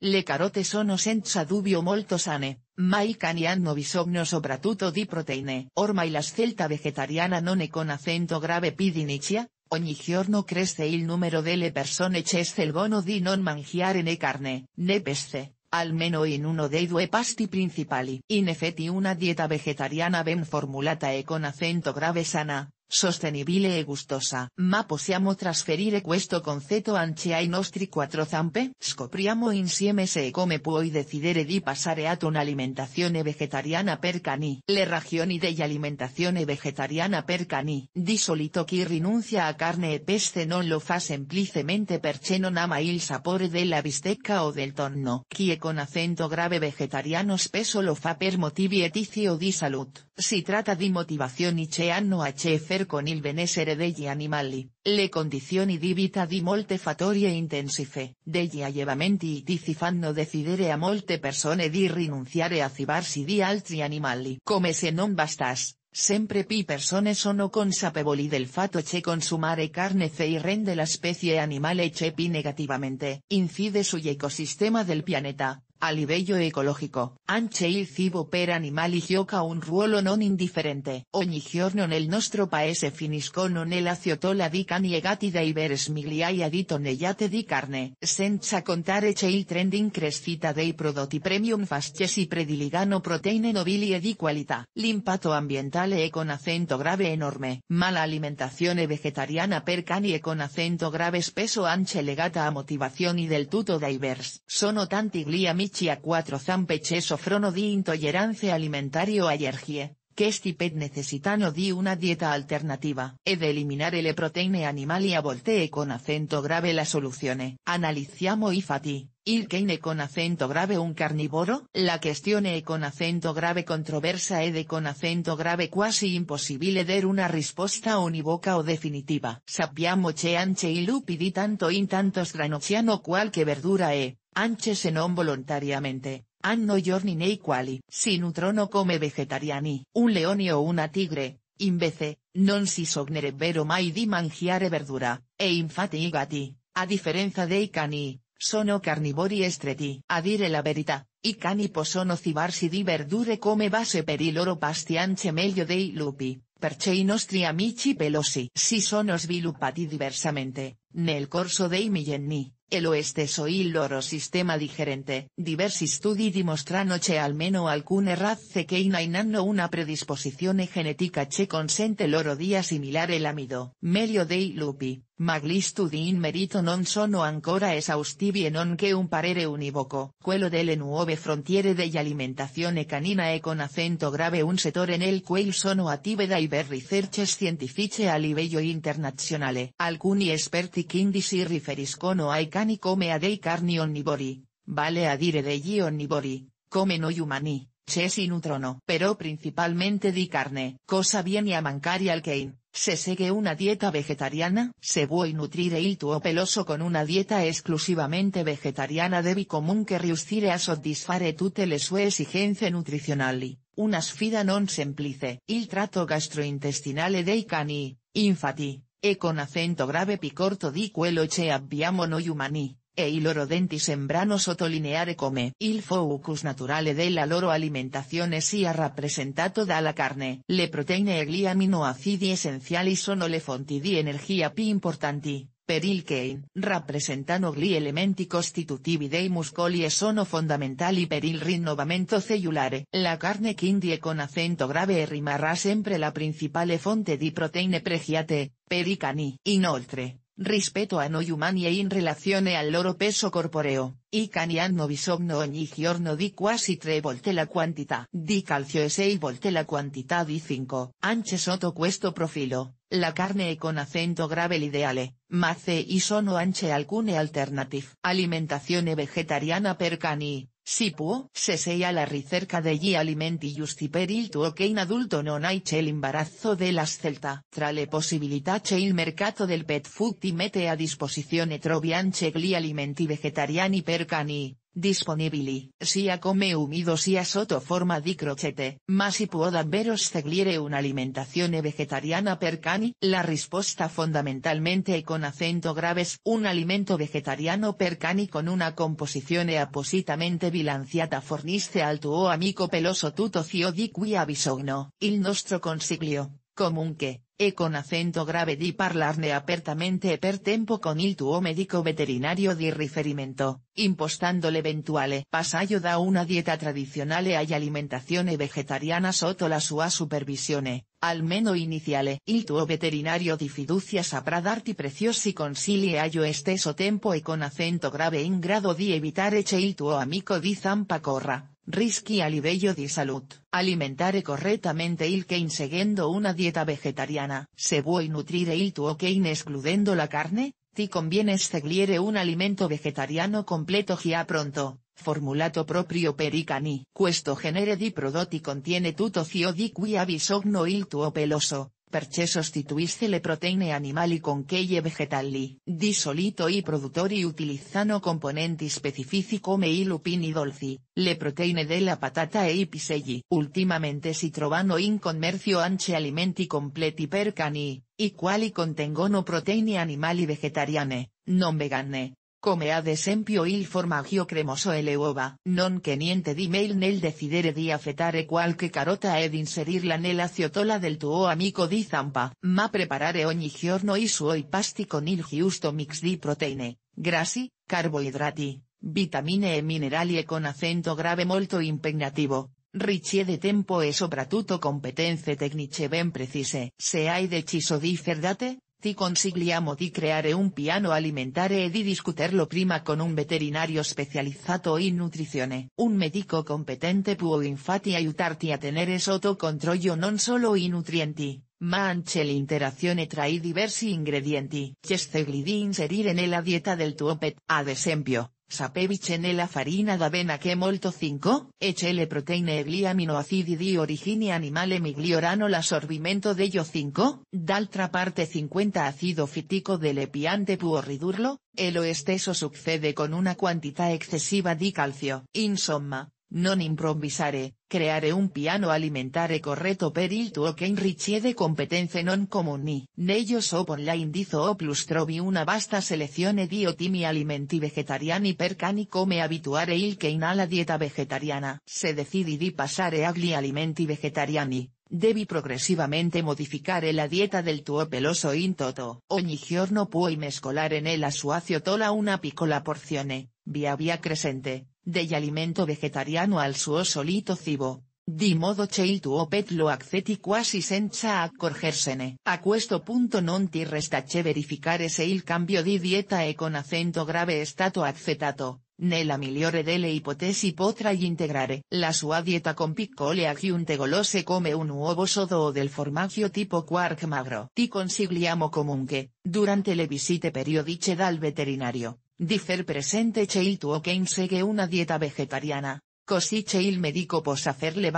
Le carote sono senza dubio molto sane, ma no cani hanno bisogno soprattutto di proteine. Ormai la scelta vegetariana non e con acento grave di ogni giorno cresce il numero delle persone che scelgono di non mangiare né carne, ne pesce, almeno in uno dei due pasti principali. In effetti una dieta vegetariana ben formulata e con acento grave sana, sostenibile e gustosa. Ma possiamo trasferire questo concetto anche ai nostri quattro zampe? Scopriamo insieme se e come puoi decidere di passare a un'alimentazione vegetariana per cani. Le ragioni dell'alimentazione vegetariana per cani. Di solito chi rinuncia a carne e pesce non lo fa semplicemente perché non ama il sapore della bistecca o del tonno. Chi è con acento grave vegetariano spesso lo fa per motivi etici o di salute. Si trata di motivazioni che hanno a che con il benessere degli animali, le condizioni di vita di molte fattorie intensive, intensife degli allevamenti si fanno decidere a molte persone di rinunciare a cibarsi di altri animali. Come se non bastas, sempre pi persone sono consapevoli del fatto che consumare carne fei rende la specie animale che pi negativamente incide ecosistema del pianeta Alivello ecológico, anche il cibo per animali gioca un ruolo non indifferente. Ogni giorno nel nostro paese finiscono nel aciotola di cani e gatti migliaia di tonnellate di carne. Senza contare che il trending crescita dei prodotti premium fast e prediligano proteine nobili e di qualità. L'impatto ambientale è con acento grave enorme. Mala alimentazione vegetariana per cani e con acento grave spesso anche legata a y del tutto divers. Sono tanti gli amici a 4 zampe o frono di intolerancia alimentaria o que este pet necessitano di una dieta alternativa ed eliminare le proteine y a voltee con acento grave la soluzione. Analizziamo i fati, Il cane con acento grave un carnívoro? La questione e con acento grave controversa e de con acento grave quasi imposible dar una respuesta univoca o definitiva. Sappiamo che anche i lupi di tanto in tanto qual qualche verdura e, Anche non volontariamente, no giorni nei quali, si nutrono come vegetariani, un leone o una tigre, invece, non si sognerebbero mai di mangiare verdura, e infatti i a differenza dei cani, sono carnivori estreti, A dire la verità, i cani possono cibarsi di verdure come base per il loro pasti anche meglio dei lupi, perché i nostri amici pelosi si sono sviluppati diversamente, nel corso dei millenni. El oeste soy loro sistema digerente. Diversi studi dimostrano che almeno alcune razze che inainanno una predisposizione genetica che consente loro di assimilare amido, medio dei lupi. Maglistudin merito non sono ancora esaustivi e non che un parere univoco. Quello delle nuove frontiere dell'alimentazione canina e con acento grave un settore nel quale sono attive diverse ricerche scientifiche a livello internazionale. Alcuni esperti quindi si riferiscono ai cani come a dei carni onnivori, vale a dire degli onnivori, come noi umani, si nutrono, però principalmente di carne. Cosa viene a mancar al cane? Se sigue una dieta vegetariana, se vuoi nutrire il tuo peloso con una dieta exclusivamente vegetariana común que riuscire a soddisfare tutte le sue esigenze nutrizionali, una sfida non semplice. Il tratto gastrointestinale dei cani, infati, e con acento grave picorto di quello che abbiamo noi umani, e il loro denti sembrano sottolineare come il focus naturale della loro alimentazione sia rappresentato la carne. Le proteine e gli aminoacidi essenziali sono le fonti di energia più importanti, per il che rappresentano gli elementi costitutivi dei muscoli e sono fondamentali per il rinnovamento cellulare. La carne quindi con accento grave e rimarrà sempre la principale fonte di proteine pregiate, per i cani. Inoltre, Respeto a no humani e in relazione al loro peso corporeo, i cani hanno bisogno ogni giorno di quasi tre volte la quantità di calcio e sei volte la quantità di 5. Anche sotto questo profilo, la carne e con acento grave l'ideale, mace e sono anche alcune alternative. Alimentazione vegetariana per cani, si può, se sei la ricerca gli alimenti justi per il tuo che in adulto non hai c'è l'imbarazzo della scelta. Tra le possibilità che il mercato del pet food ti mette a disposizione trovi anche gli alimenti vegetariani per cani, Disponibili, sia come umido sia sotto forma di crocette, ma si può davvero una un'alimentazione vegetariana per cani? La risposta fondamentalmente e con acento graves un alimento vegetariano per cani con una composizione appositamente bilanciata forniste al tuo amico peloso tutto ciò di cui ha bisogno. Il nostro consiglio, comunque, e con acento grave di parlarne apertamente e per tempo con il tuo medico veterinario di riferimento, impostando eventuale. passaggio da una dieta tradizionale alimentazione vegetariana sotto la sua supervisione, almeno iniziale. Il tuo veterinario di fiducia saprà darti preziosi consigli e allo stesso tempo e con acento grave in grado di evitare che il tuo amico di Zampa Corra, rischi a livello di salud. Alimentare correttamente il cane seguendo una dieta vegetariana. Se vuoi nutrire il tuo cane escludendo la carne, ti conviene seguire un alimento vegetariano completo gia pronto, formulato proprio per i cani. Questo genere di prodotti contiene tutto ciò di cui ha bisogno il tuo peloso, Perché sostituisce le proteine animali con quelle vegetali. Di solito i produttori utilizzano componenti specifici come i lupini dolci, le proteine della patata e i piselli. Ultimamente si trovano in commercio anche alimenti completi per cani, i quali contengono proteine animali vegetariane, non vegane, come ad esempio il formaggio cremoso e le uova, non que niente di mail nel decidere di affettare qualche carota ed inserirla nella ciotola del tuo amico di zampa, ma preparare ogni giorno i suoi pasti con il giusto mix di proteine, grassi, carboidrati, vitamine e minerali e con acento grave molto impegnativo. Ricci de tempo e soprattutto competenze tecniche ben precise. Se hai deciso di ferdate, Ti consigliamo di creare un piano alimentare e di discuterlo prima con un veterinario specializzato in nutrizione. Un medico competente può infatti aiutarti a tener sotto controllo non solo i nutrienti, ma anche l'interazione tra i diversi ingredienti che stai di inserire nella dieta del tuo pet. Ad esempio, Sapevich la farina vena que molto 5, HL le proteine e gli aminoacidi di origine animale migliorano l'assorbimento dello 5, d'altra parte 50 acido fitico delle piante può ridurlo, e lo esteso succede con una quantità excesiva di calcio. Insomma, Non improvvisare, creare un piano alimentare corretto per il tuo che richiede competenze non comuni. Nello la online o plus trovi una vasta selezione di ottimi alimenti vegetariani per cani come habituare il che a alla dieta vegetariana. Se decidi di passare agli alimenti vegetariani, devi progressivamente modificare la dieta del tuo peloso in toto. Ogni giorno puoi mescolare a sua tola una piccola porzione, via via crescente, de alimento vegetariano al suo solito cibo, di modo che tuo pet lo accetti quasi senza accorgersene. A questo punto non ti resta che verificare se il cambio di dieta e con acento grave è stato accettato. Nella migliore delle ipotesi potrai integrare la sua dieta con piccole aggiunte golose come un uovo sodo o del formaggio tipo quark magro. Ti consigliamo comunque, durante le visite periodiche dal veterinario, Difer presente, presente tuo que insegue una dieta vegetariana, Cosí che il medico pos hacerle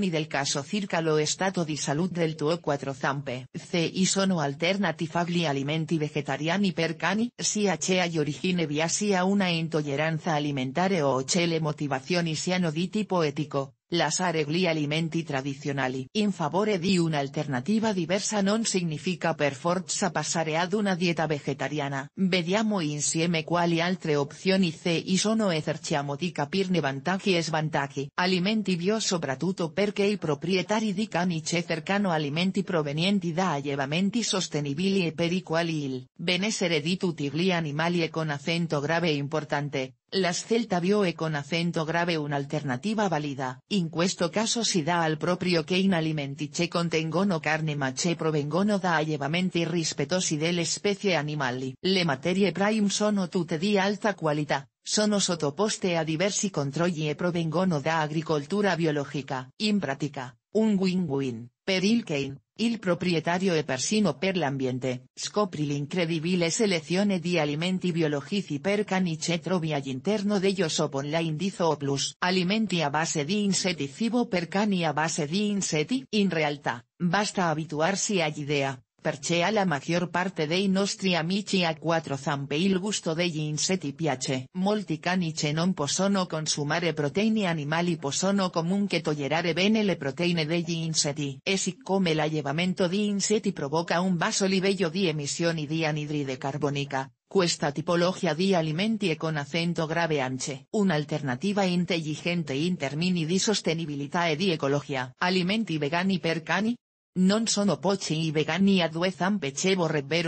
y del caso circa lo stato di salud del tuo cuatro zampe. ¿Y sono alternativi alimenti vegetariani per cani, sia y origine via sia una intoleranza alimentare o chele motivación y siano di tipo ético. Las aregli alimenti tradizionali in favore di alternativa diversa non significa per forza passare ad una dieta vegetariana. Vediamo insieme quali altre opzioni ci sono e cerchiamo di capirne vantaggi e svantaggi. Alimenti bio soprattutto perché i proprietari di canice cercano alimenti provenienti da allevamenti sostenibili e per i quali il benessere di tutti gli animali e con accento grave e importante, las Celta vio con acento grave una alternativa válida questo caso si da al propio Kane alimenti che contengono carne mache provengono da allevamenti de delle especie animali. Le materie prime sono tutte di alta qualità, sono sottoposte a diversi controlli e provengono da agricoltura biologica. In pratica, un win-win, per il Kane. Il proprietario e persino per l'ambiente. Scopri l'incredibile selezione di alimenti biologici per cani che trovi all'interno ellos o online di plus Alimenti a base di insetti e cibo per cani a base di insetti. In realtà, basta abituarsi all'idea Perchea la maggior parte dei nostri amici a quattro zampe il gusto degli insetti piace. Molti cani che non possono consumare proteine animali possono comunque tollerare bene le proteine degli insetti. E siccome l'allevamento di insetti provoca un vaso livello di emissioni di anidride carbonica, Questa tipologia di alimenti e con acento grave anche. alternativa intelligente intermini di sostenibilità e di ecologia. Alimenti vegani per cani, Non sono pochi i vegani a due zampe che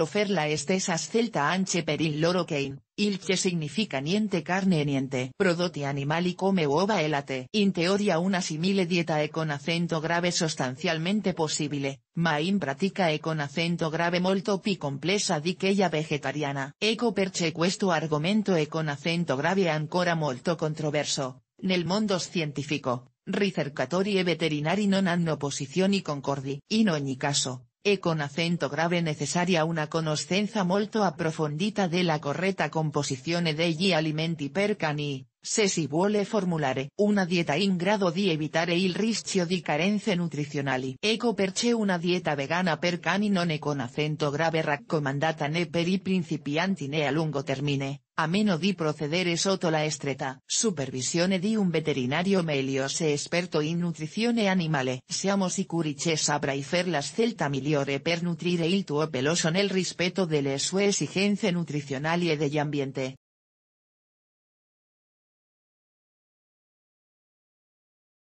fer la estesa scelta anche per il loro cane, il che significa niente carne niente prodotti animali come uova elate. latte. In teoria una simile dieta e con acento grave sostanzialmente possibile, ma in pratica e con acento grave molto pi complessa di quella vegetariana. Ecco perché questo argomento e con acento grave ancora molto controverso, nel mondo scientifico ricercatori e veterinari non hanno posizioni concordi. In ogni caso, e con acento grave necessaria una conoscenza molto approfondita della corretta composizione degli alimenti per cani, se si vuole formulare una dieta in grado di evitare il rischio di carenze nutrizionali. Ecco perché una dieta vegana per cani non è con acento grave raccomandata né per i principianti a lungo termine, a meno di procedere sotto la stretta supervisione di un veterinario meglio se esperto in nutrizione animale. Siamo sicuri che saprai fer la scelta migliore per nutrire il tuo peloso nel rispetto delle sue esigenze nutrizionali e degli ambiente.